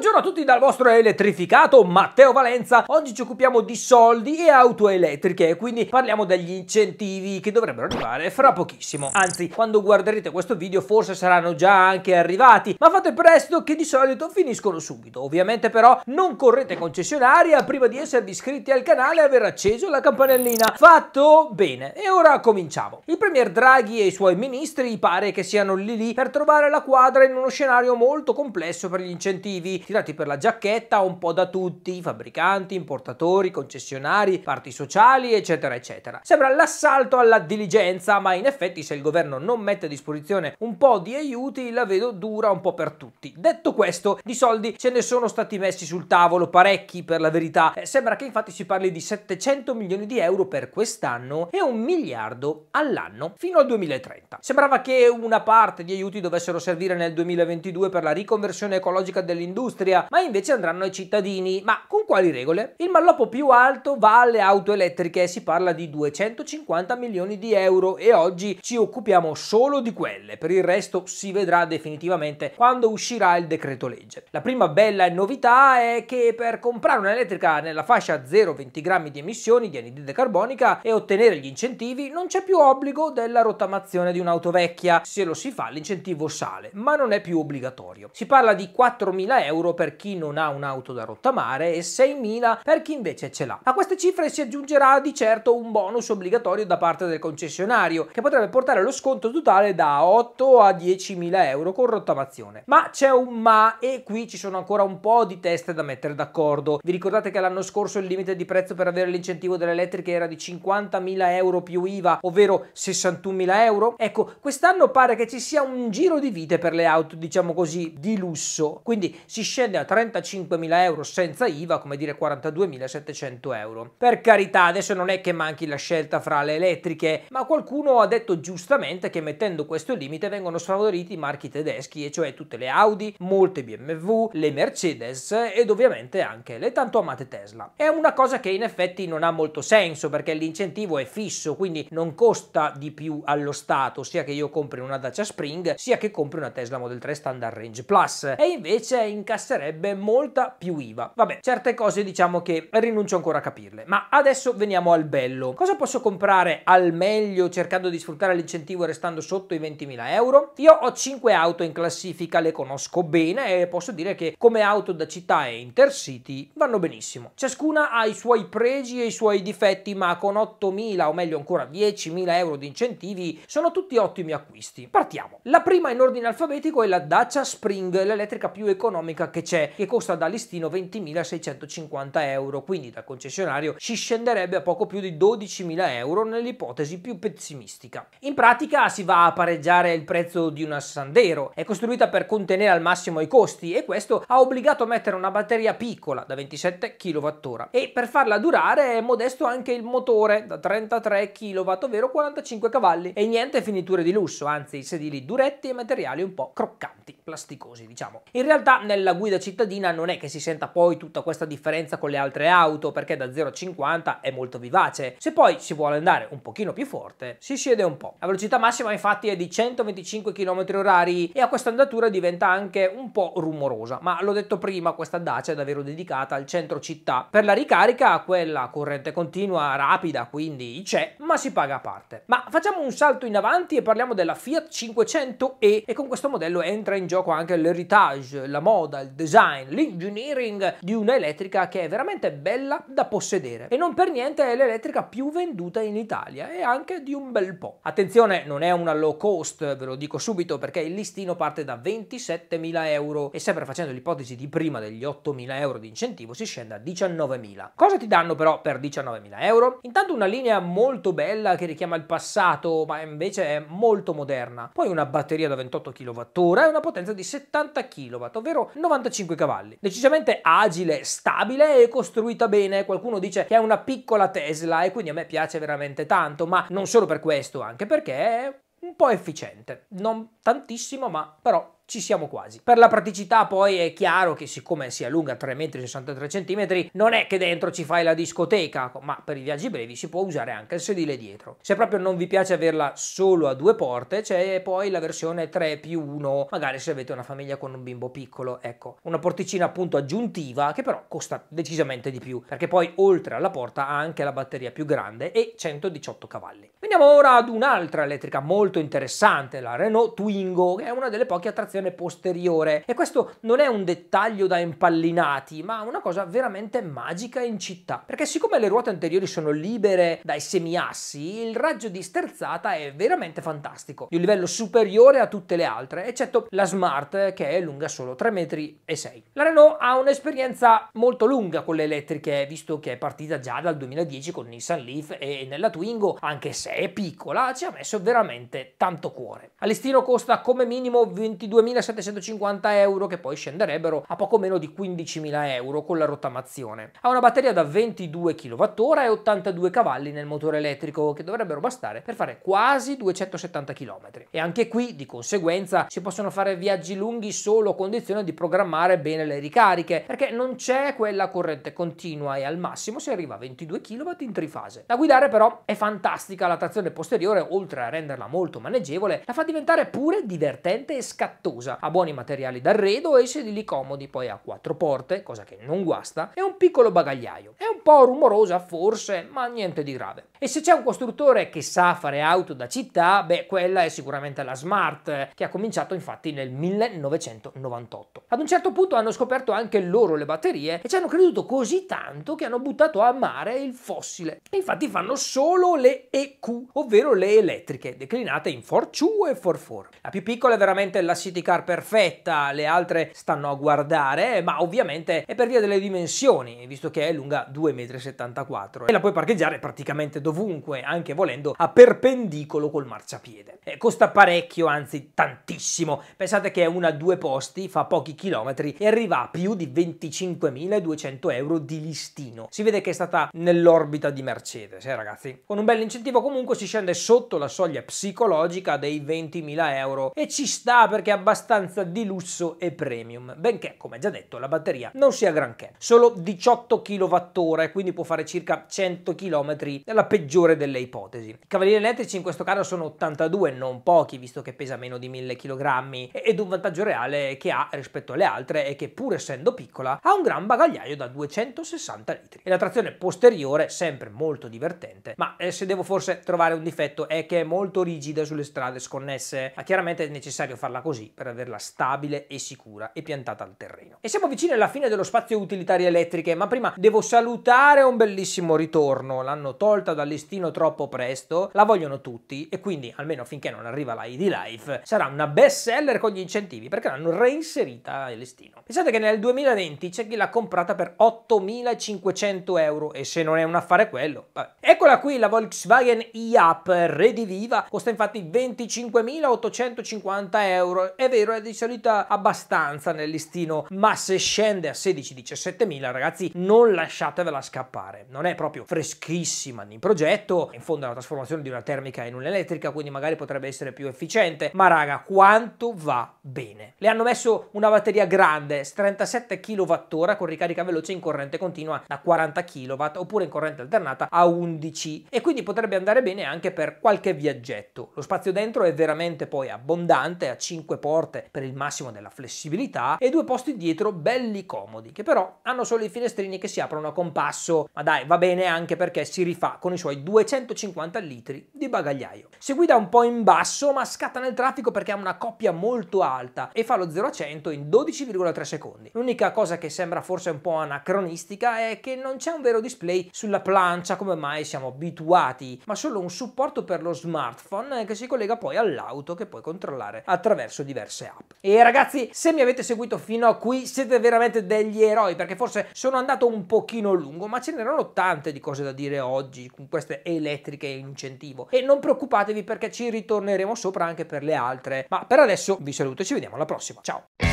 Buongiorno a tutti dal vostro elettrificato Matteo Valenza. Oggi ci occupiamo di soldi e auto elettriche, quindi parliamo degli incentivi che dovrebbero arrivare fra pochissimo. Anzi, quando guarderete questo video forse saranno già anche arrivati, ma fate presto che di solito finiscono subito. Ovviamente però non correte concessionaria prima di esservi iscritti al canale e aver acceso la campanellina. Fatto bene. E ora cominciamo. Il premier Draghi e i suoi ministri pare che siano lì lì per trovare la quadra in uno scenario molto complesso per gli incentivi tirati per la giacchetta un po' da tutti, fabbricanti, importatori, concessionari, parti sociali, eccetera, eccetera. Sembra l'assalto alla diligenza, ma in effetti se il governo non mette a disposizione un po' di aiuti, la vedo dura un po' per tutti. Detto questo, di soldi ce ne sono stati messi sul tavolo parecchi per la verità. Eh, sembra che infatti si parli di 700 milioni di euro per quest'anno e un miliardo all'anno fino al 2030. Sembrava che una parte di aiuti dovessero servire nel 2022 per la riconversione ecologica dell'industria all'industria, ma invece andranno ai cittadini. Ma con quali regole? Il malloppo più alto va alle auto elettriche, si parla di 250 milioni di euro e oggi ci occupiamo solo di quelle, per il resto si vedrà definitivamente quando uscirà il decreto legge. La prima bella novità è che per comprare un'elettrica nella fascia 0,20 grammi di emissioni di anidride carbonica e ottenere gli incentivi non c'è più obbligo della rottamazione di un'auto vecchia, se lo si fa l'incentivo sale, ma non è più obbligatorio. Si parla di 4.000 euro euro per chi non ha un'auto da rottamare e 6.000 per chi invece ce l'ha. A queste cifre si aggiungerà di certo un bonus obbligatorio da parte del concessionario che potrebbe portare lo sconto totale da 8 a 10.000 euro con rottamazione. Ma c'è un ma e qui ci sono ancora un po' di teste da mettere d'accordo. Vi ricordate che l'anno scorso il limite di prezzo per avere l'incentivo delle elettriche era di 50.000 euro più IVA, ovvero 61.000 euro? Ecco, quest'anno pare che ci sia un giro di vite per le auto, diciamo così, di lusso. Quindi si sceglie scende a 35.000 euro senza IVA, come dire 42.700 euro. Per carità, adesso non è che manchi la scelta fra le elettriche, ma qualcuno ha detto giustamente che mettendo questo limite vengono sfavoriti i marchi tedeschi, e cioè tutte le Audi, molte BMW, le Mercedes ed ovviamente anche le tanto amate Tesla. È una cosa che in effetti non ha molto senso perché l'incentivo è fisso, quindi non costa di più allo Stato sia che io compri una Dacia Spring sia che compri una Tesla Model 3 Standard Range Plus e invece incassa incasserebbe molta più IVA. Vabbè, certe cose diciamo che rinuncio ancora a capirle. Ma adesso veniamo al bello. Cosa posso comprare al meglio cercando di sfruttare l'incentivo e restando sotto i 20.000 euro? Io ho 5 auto in classifica, le conosco bene e posso dire che come auto da città e intercity vanno benissimo. Ciascuna ha i suoi pregi e i suoi difetti, ma con 8.000 o meglio ancora 10.000 euro di incentivi sono tutti ottimi acquisti. Partiamo. La prima in ordine alfabetico è la Dacia Spring, l'elettrica più economica che che c'è, che costa da listino 20.650 euro, quindi dal concessionario ci scenderebbe a poco più di 12.000 euro nell'ipotesi più pessimistica. In pratica si va a pareggiare il prezzo di una Sandero, è costruita per contenere al massimo i costi e questo ha obbligato a mettere una batteria piccola da 27 kWh e per farla durare è modesto anche il motore da 33 kW, ovvero 45 cavalli e niente finiture di lusso, anzi sedili duretti e materiali un po' croccanti plasticosi, diciamo. In realtà nella guida cittadina non è che si senta poi tutta questa differenza con le altre auto, perché da 0 a 50 è molto vivace. Se poi si vuole andare un pochino più forte, si siede un po'. La velocità massima infatti è di 125 km h e a questa andatura diventa anche un po' rumorosa, ma l'ho detto prima, questa Dacia è davvero dedicata al centro città. Per la ricarica, quella corrente continua, rapida, quindi c'è, ma si paga a parte. Ma facciamo un salto in avanti e parliamo della Fiat 500e e con questo modello entra in gioco gioco anche l'heritage, la moda, il design, l'engineering di un'elettrica che è veramente bella da possedere e non per niente è l'elettrica più venduta in Italia e anche di un bel po'. Attenzione, non è una low cost, ve lo dico subito perché il listino parte da 27.000 euro e sempre facendo l'ipotesi di prima degli 8.000 euro di incentivo si scende a 19.000. Cosa ti danno però per 19.000 euro? Intanto una linea molto bella che richiama il passato ma invece è molto moderna, poi una batteria da 28 kWh e una potenza potenza di 70 kW, ovvero 95 cavalli. Decisamente agile, stabile e costruita bene. Qualcuno dice che è una piccola Tesla e quindi a me piace veramente tanto, ma non solo per questo, anche perché è un po' efficiente. Non tantissimo, ma però ci siamo quasi. Per la praticità poi è chiaro che siccome si allunga 3,63 m non è che dentro ci fai la discoteca, ma per i viaggi brevi si può usare anche il sedile dietro. Se proprio non vi piace averla solo a due porte c'è poi la versione 3 più 1, magari se avete una famiglia con un bimbo piccolo, ecco, una porticina appunto aggiuntiva che però costa decisamente di più, perché poi oltre alla porta ha anche la batteria più grande e 118 cavalli. Veniamo ora ad un'altra elettrica molto interessante, la Renault Twingo, che è una delle poche attrazioni posizione posteriore e questo non è un dettaglio da impallinati, ma una cosa veramente magica in città. Perché siccome le ruote anteriori sono libere dai semiassi, il raggio di sterzata è veramente fantastico, di un livello superiore a tutte le altre, eccetto la Smart che è lunga solo 3,6 metri. La Renault ha un'esperienza molto lunga con le elettriche, visto che è partita già dal 2010 con Nissan Leaf e nella Twingo, anche se è piccola, ci ha messo veramente tanto cuore. all'estino costa come minimo 22.000 4.750 euro che poi scenderebbero a poco meno di 15.000 euro con la rottamazione. Ha una batteria da 22 kWh e 82 cavalli nel motore elettrico che dovrebbero bastare per fare quasi 270 km. E anche qui di conseguenza si possono fare viaggi lunghi solo a condizione di programmare bene le ricariche perché non c'è quella corrente continua e al massimo si arriva a 22 kW in trifase. Da guidare però è fantastica la trazione posteriore oltre a renderla molto maneggevole la fa diventare pure divertente e scattosa usa, ha buoni materiali d'arredo e sedili comodi, poi ha quattro porte, cosa che non guasta, e un piccolo bagagliaio. È un po' rumorosa forse, ma niente di grave. E se c'è un costruttore che sa fare auto da città, beh, quella è sicuramente la Smart, che ha cominciato infatti nel 1998. Ad un certo punto hanno scoperto anche loro le batterie e ci hanno creduto così tanto che hanno buttato a mare il fossile. E infatti fanno solo le EQ, ovvero le elettriche, declinate in 4 2 e 4 4. La più piccola è veramente la City safety perfetta, le altre stanno a guardare, ma ovviamente è per via delle dimensioni, visto che è lunga 2,74 m e la puoi parcheggiare praticamente dovunque, anche volendo a perpendicolo col marciapiede. E eh, costa parecchio, anzi tantissimo. Pensate che è una due posti, fa pochi chilometri e arriva a più di 25.200 euro di listino. Si vede che è stata nell'orbita di Mercedes, eh ragazzi. Con un bel incentivo comunque si scende sotto la soglia psicologica dei 20.000 euro e ci sta perché abbastanza abbastanza di lusso e premium, benché, come già detto, la batteria non sia granché. Solo 18 kWh, quindi può fare circa 100 km nella peggiore delle ipotesi. I cavalieri elettrici in questo caso sono 82, non pochi, visto che pesa meno di 1000 kg, ed un vantaggio reale che ha rispetto alle altre è che pur essendo piccola ha un gran bagagliaio da 260 litri. E la trazione posteriore, sempre molto divertente, ma eh, se devo forse trovare un difetto è che è molto rigida sulle strade sconnesse, ma chiaramente è necessario farla così per averla stabile e sicura e piantata al terreno. E siamo vicini alla fine dello spazio utilitarie elettriche, ma prima devo salutare un bellissimo ritorno. L'hanno tolta dal listino troppo presto, la vogliono tutti e quindi almeno finché non arriva la ID Life sarà una best seller con gli incentivi perché l'hanno reinserita al listino. Pensate che nel 2020 c'è chi l'ha comprata per 8.500 euro e se non è un affare quello, vabbè. Eccola qui la Volkswagen e-Up Rediviva, costa infatti 25.850 euro e vero è di solito abbastanza nel listino ma se scende a 16-17 mila ragazzi non lasciatevela scappare non è proprio freschissima in progetto in fondo è una trasformazione di una termica in un'elettrica quindi magari potrebbe essere più efficiente ma raga quanto va bene le hanno messo una batteria grande 37 kWh con ricarica veloce in corrente continua da 40 kW oppure in corrente alternata a 11 e quindi potrebbe andare bene anche per qualche viaggetto lo spazio dentro è veramente poi abbondante a 5 porte forte per il massimo della flessibilità e due posti dietro belli comodi che però hanno solo i finestrini che si aprono a compasso ma dai va bene anche perché si rifà con i suoi 250 litri di bagagliaio. Si guida un po' in basso ma scatta nel traffico perché ha una coppia molto alta e fa lo 0 a 100 in 12,3 secondi. L'unica cosa che sembra forse un po' anacronistica è che non c'è un vero display sulla plancia come mai siamo abituati ma solo un supporto per lo smartphone che si collega poi all'auto che puoi controllare attraverso diversi diverse app. E ragazzi, se mi avete seguito fino a qui siete veramente degli eroi perché forse sono andato un pochino lungo, ma ce n'erano tante di cose da dire oggi con queste elettriche e incentivo e non preoccupatevi perché ci ritorneremo sopra anche per le altre. Ma per adesso vi saluto e ci vediamo alla prossima. Ciao.